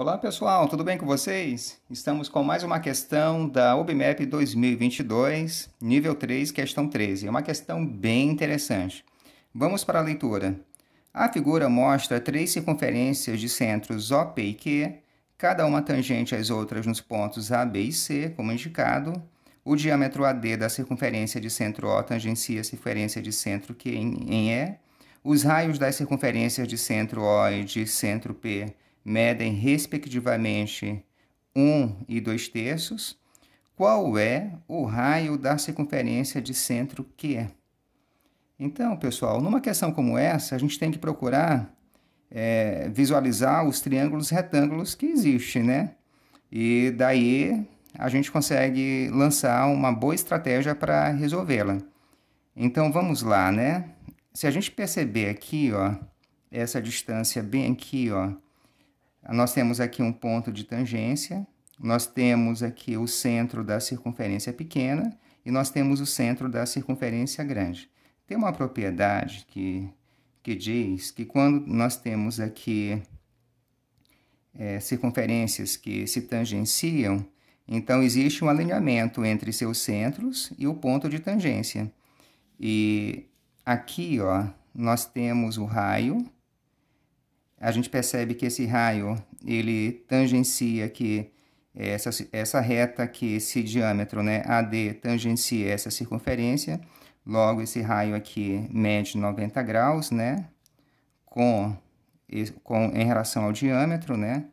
Olá pessoal, tudo bem com vocês? Estamos com mais uma questão da OBMEP 2022, nível 3, questão 13. É uma questão bem interessante. Vamos para a leitura. A figura mostra três circunferências de centros O, P e Q, cada uma tangente às outras nos pontos A, B e C, como indicado. O diâmetro AD da circunferência de centro O tangencia a circunferência de centro Q em E. Os raios das circunferências de centro O e de centro P medem respectivamente 1 e 2 terços, qual é o raio da circunferência de centro Q? É? Então, pessoal, numa questão como essa, a gente tem que procurar é, visualizar os triângulos retângulos que existem, né? E daí a gente consegue lançar uma boa estratégia para resolvê-la. Então vamos lá, né? Se a gente perceber aqui, ó, essa distância bem aqui, ó, nós temos aqui um ponto de tangência, nós temos aqui o centro da circunferência pequena e nós temos o centro da circunferência grande. Tem uma propriedade que, que diz que quando nós temos aqui é, circunferências que se tangenciam, então existe um alinhamento entre seus centros e o ponto de tangência. E aqui ó, nós temos o raio a gente percebe que esse raio ele tangencia que eh, essa, essa reta que esse diâmetro né, AD tangencia essa circunferência, logo esse raio aqui mede 90 graus, né, com, com, em relação ao diâmetro, né,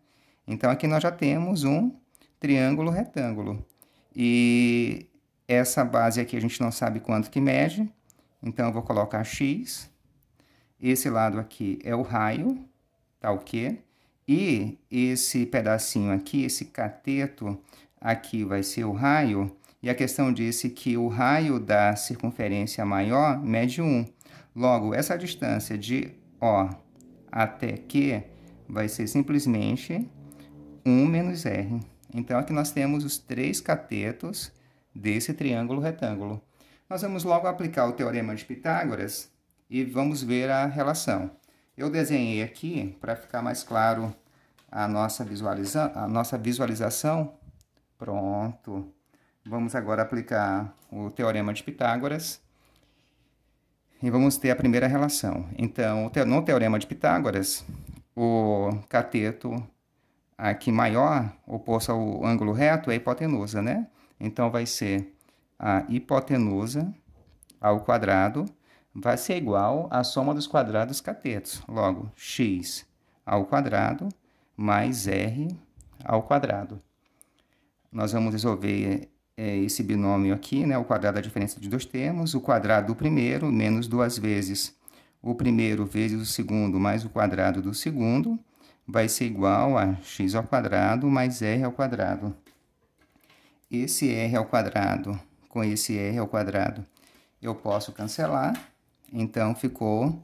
então aqui nós já temos um triângulo retângulo, e essa base aqui a gente não sabe quanto que mede, então eu vou colocar x, esse lado aqui é o raio, tá ok? E esse pedacinho aqui, esse cateto, aqui vai ser o raio, e a questão disse que o raio da circunferência maior mede 1. Logo, essa distância de O até Q vai ser simplesmente 1 menos R. Então, aqui nós temos os três catetos desse triângulo retângulo. Nós vamos logo aplicar o Teorema de Pitágoras e vamos ver a relação. Eu desenhei aqui para ficar mais claro a nossa, visualiza a nossa visualização. Pronto. Vamos agora aplicar o Teorema de Pitágoras. E vamos ter a primeira relação. Então, no Teorema de Pitágoras, o cateto aqui maior, oposto ao ângulo reto, é a hipotenusa, né? Então, vai ser a hipotenusa ao quadrado vai ser igual à soma dos quadrados catetos. Logo, x ao quadrado mais r ao quadrado. Nós vamos resolver é, esse binômio aqui, né? o quadrado da é diferença de dois termos, o quadrado do primeiro menos duas vezes o primeiro vezes o segundo mais o quadrado do segundo, vai ser igual a x ao quadrado mais r ao quadrado. Esse r ao quadrado com esse r ao quadrado eu posso cancelar então, ficou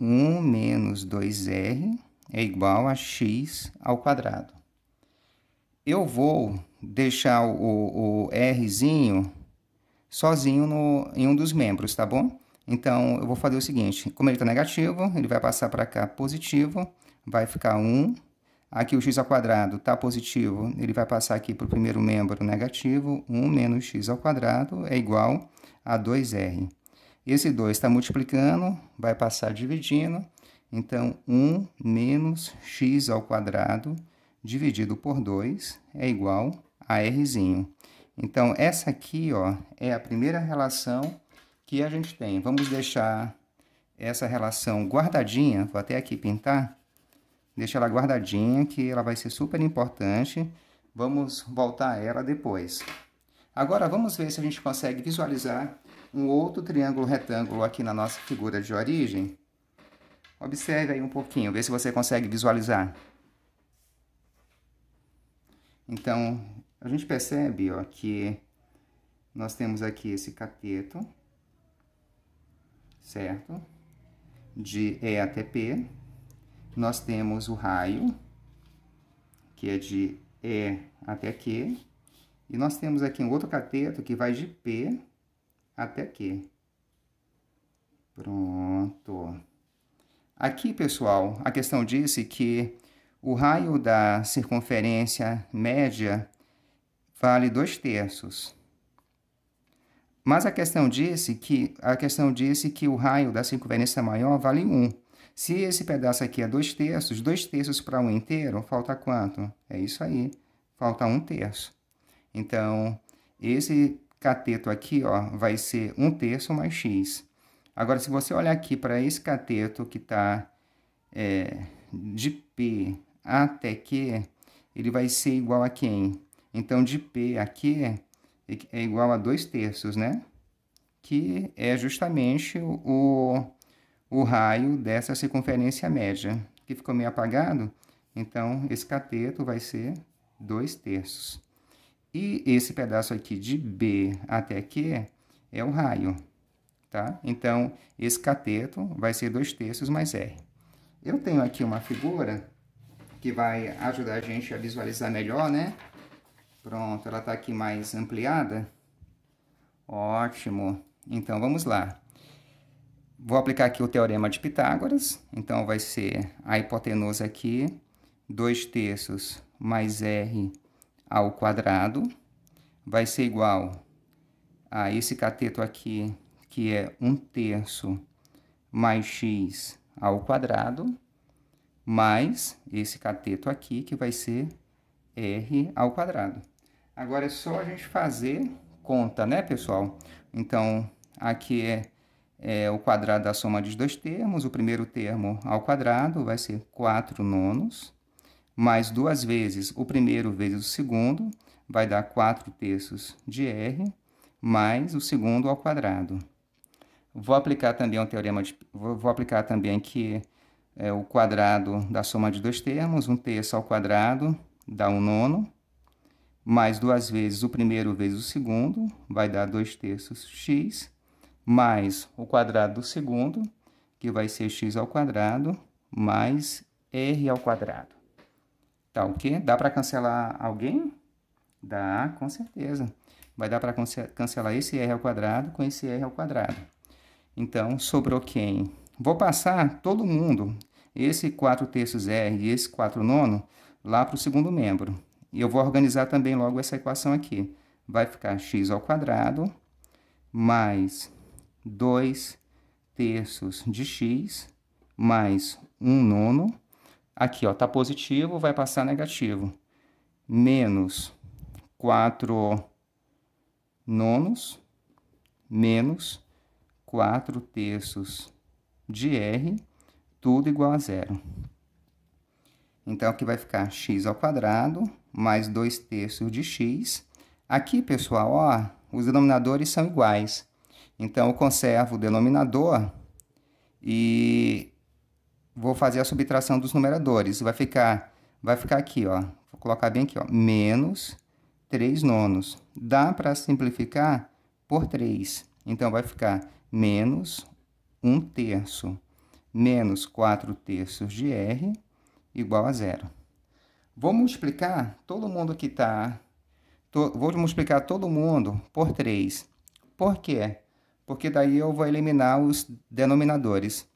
1 menos 2r é igual a x ao quadrado. Eu vou deixar o, o rzinho sozinho no, em um dos membros, tá bom? Então, eu vou fazer o seguinte, como ele está negativo, ele vai passar para cá positivo, vai ficar 1. Aqui o x ao quadrado está positivo, ele vai passar aqui para o primeiro membro negativo, 1 menos x ao quadrado é igual a 2r. Esse 2 está multiplicando, vai passar dividindo. Então, 1 menos x ao quadrado dividido por 2 é igual a rzinho. Então, essa aqui ó, é a primeira relação que a gente tem. Vamos deixar essa relação guardadinha, vou até aqui pintar. Deixa ela guardadinha, que ela vai ser super importante. Vamos voltar a ela depois. Agora, vamos ver se a gente consegue visualizar um outro triângulo retângulo aqui na nossa figura de origem. Observe aí um pouquinho, vê se você consegue visualizar. Então, a gente percebe ó, que nós temos aqui esse cateto, certo? De E até P. Nós temos o raio, que é de E até Q. E nós temos aqui um outro cateto que vai de P até aqui. Pronto. Aqui, pessoal, a questão disse que o raio da circunferência média vale 2 terços. Mas a questão disse que a questão disse que o raio da circunferência maior vale 1. Um. Se esse pedaço aqui é 2 terços, 2 terços para 1 um inteiro, falta quanto? É isso aí, falta 1 um terço. Então, esse cateto aqui ó, vai ser 1 terço mais x. Agora, se você olhar aqui para esse cateto que está é, de P até Q, ele vai ser igual a quem? Então, de P a Q é igual a 2 terços, né? Que é justamente o, o raio dessa circunferência média. Que ficou meio apagado? Então, esse cateto vai ser 2 terços. E esse pedaço aqui de B até Q é o raio, tá? Então, esse cateto vai ser 2 terços mais R. Eu tenho aqui uma figura que vai ajudar a gente a visualizar melhor, né? Pronto, ela está aqui mais ampliada. Ótimo. Então, vamos lá. Vou aplicar aqui o Teorema de Pitágoras. Então, vai ser a hipotenusa aqui, 2 terços mais R ao quadrado vai ser igual a esse cateto aqui, que é 1 terço mais x ao quadrado, mais esse cateto aqui, que vai ser r ao quadrado. Agora é só a gente fazer conta, né, pessoal? Então, aqui é, é o quadrado da soma dos dois termos, o primeiro termo ao quadrado vai ser 4 nonos, mais duas vezes o primeiro vezes o segundo, vai dar 4 terços de R, mais o segundo ao quadrado. Vou aplicar também um teorema de, vou aplicar também que é o quadrado da soma de dois termos, um terço ao quadrado dá um nono, mais duas vezes o primeiro vezes o segundo, vai dar 2 terços x, mais o quadrado do segundo, que vai ser x ao quadrado, mais r ao quadrado. Tá, o quê? Dá para cancelar alguém? Dá, com certeza. Vai dar para cancelar esse R ao quadrado com esse R ao quadrado. Então, sobrou quem? Vou passar todo mundo, esse 4 terços R e esse 4 nono, lá para o segundo membro. E eu vou organizar também logo essa equação aqui. Vai ficar x ao quadrado mais 2 terços de x mais 1 nono Aqui, ó, tá positivo, vai passar negativo. Menos 4 nonos, menos 4 terços de R, tudo igual a zero. Então, aqui vai ficar x ao quadrado mais 2 terços de x. Aqui, pessoal, ó, os denominadores são iguais. Então, eu conservo o denominador e vou fazer a subtração dos numeradores. Vai ficar, vai ficar aqui, ó. Vou colocar bem aqui, ó. Menos 3 nonos. Dá para simplificar por 3. Então, vai ficar menos 1 terço menos 4 terços de R igual a zero. Vou multiplicar todo mundo que está... Vou multiplicar todo mundo por 3. Por quê? Porque daí eu vou eliminar os denominadores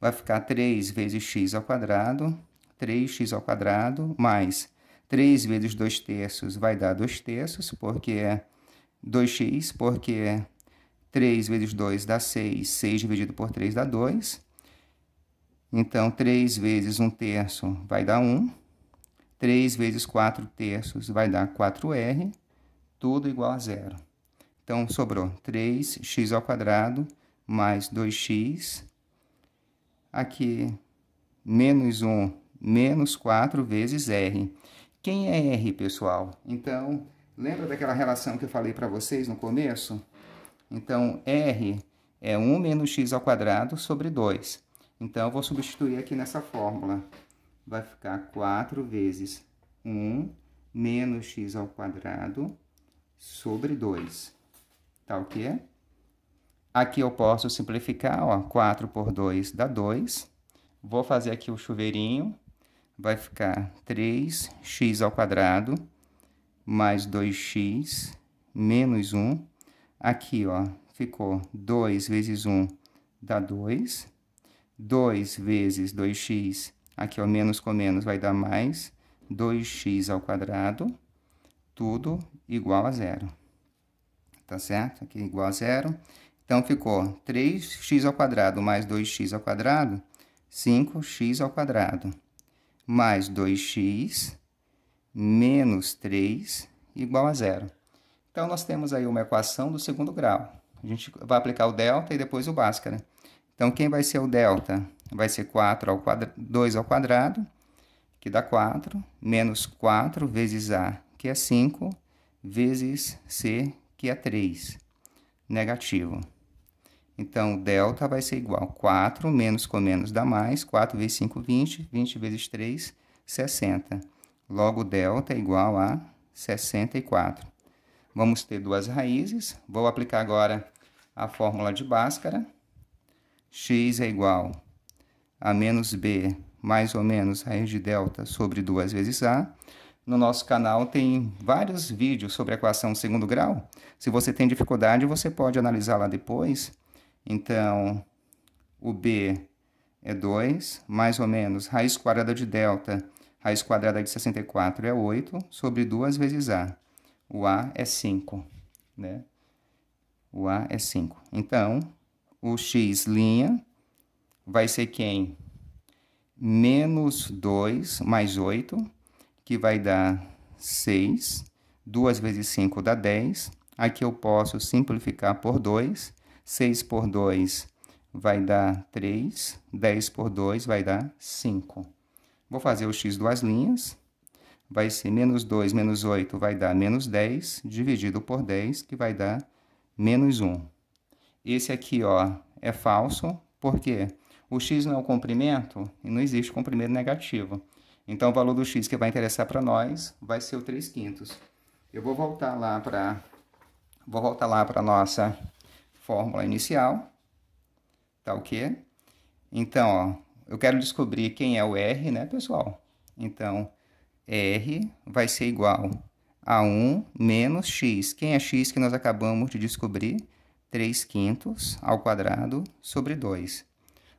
vai ficar 3 vezes x ao quadrado, 3x ao quadrado, mais 3 vezes 2 terços vai dar 2 terços, porque é 2x, porque 3 é vezes 2 dá 6, 6 dividido por 3 dá 2. Então, 3 vezes 1 terço vai dar 1. 3 vezes 4 terços vai dar 4R, tudo igual a zero. Então, sobrou 3x ao mais 2x aqui, menos 1, menos 4 vezes R. Quem é R, pessoal? Então, lembra daquela relação que eu falei para vocês no começo? Então, R é 1 menos x ao quadrado sobre 2. Então, eu vou substituir aqui nessa fórmula. Vai ficar 4 vezes 1 menos x ao quadrado sobre 2. Tá ok? Tá ok? Aqui eu posso simplificar, ó, 4 por 2 dá 2. Vou fazer aqui o chuveirinho, vai ficar 3x ao quadrado mais 2x menos 1. Aqui, ó, ficou 2 vezes 1 dá 2. 2 vezes 2x, aqui, ó, menos com menos vai dar mais 2x ao quadrado, tudo igual a zero. Tá certo? Aqui igual a zero. Então ficou 3x ao mais 2x ao 5x ao mais 2x menos 3 igual a zero. Então nós temos aí uma equação do segundo grau. A gente vai aplicar o delta e depois o Bhaskara. Então quem vai ser o delta? Vai ser 4 ao quadrado, 2 ao quadrado, que dá 4, menos 4 vezes A, que é 5, vezes C, que é 3, negativo. Então, delta vai ser igual a 4 menos com menos dá mais. 4 vezes 5, 20. 20 vezes 3, 60. Logo, delta é igual a 64. Vamos ter duas raízes. Vou aplicar agora a fórmula de Bhaskara. x é igual a menos b mais ou menos raiz de delta sobre 2 vezes a. No nosso canal tem vários vídeos sobre a equação segundo grau. Se você tem dificuldade, você pode analisar lá depois. Então, o B é 2, mais ou menos raiz quadrada de delta, raiz quadrada de 64 é 8, sobre 2 vezes A. O A é 5, né? O A é 5. Então, o x' vai ser quem? Menos 2 mais 8, que vai dar 6. 2 vezes 5 dá 10. Aqui eu posso simplificar por 2 6 por 2 vai dar 3, 10 por 2 vai dar 5. Vou fazer o x duas linhas, vai ser menos 2 menos 8 vai dar menos 10, dividido por 10, que vai dar menos 1. Esse aqui ó, é falso, por quê? O x não é o comprimento e não existe comprimento negativo. Então, o valor do x que vai interessar para nós vai ser o 3 quintos. Eu vou voltar lá para vou voltar lá para nossa fórmula inicial, tá ok? Então, ó, eu quero descobrir quem é o R, né, pessoal? Então, R vai ser igual a 1 menos x. Quem é x que nós acabamos de descobrir? 3 quintos ao quadrado sobre 2.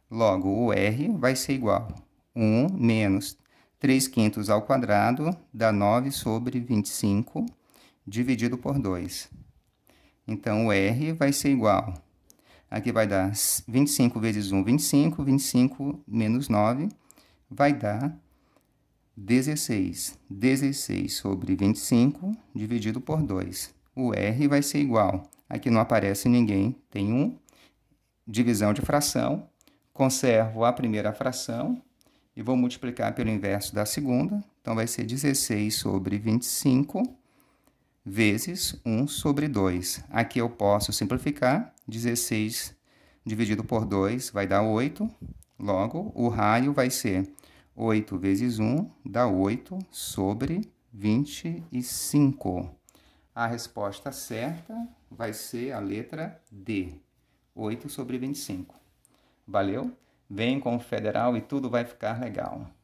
Logo, o R vai ser igual a 1 menos 3 quintos ao quadrado dá 9 sobre 25 dividido por 2. Então, o R vai ser igual. Aqui vai dar 25 vezes 1, 25. 25 menos 9 vai dar 16. 16 sobre 25 dividido por 2. O R vai ser igual. Aqui não aparece ninguém, tem 1. Divisão de fração. Conservo a primeira fração e vou multiplicar pelo inverso da segunda. Então, vai ser 16 sobre 25 vezes 1 sobre 2. Aqui eu posso simplificar, 16 dividido por 2 vai dar 8, logo o raio vai ser 8 vezes 1 dá 8 sobre 25. A resposta certa vai ser a letra D, 8 sobre 25. Valeu? Vem com o Federal e tudo vai ficar legal.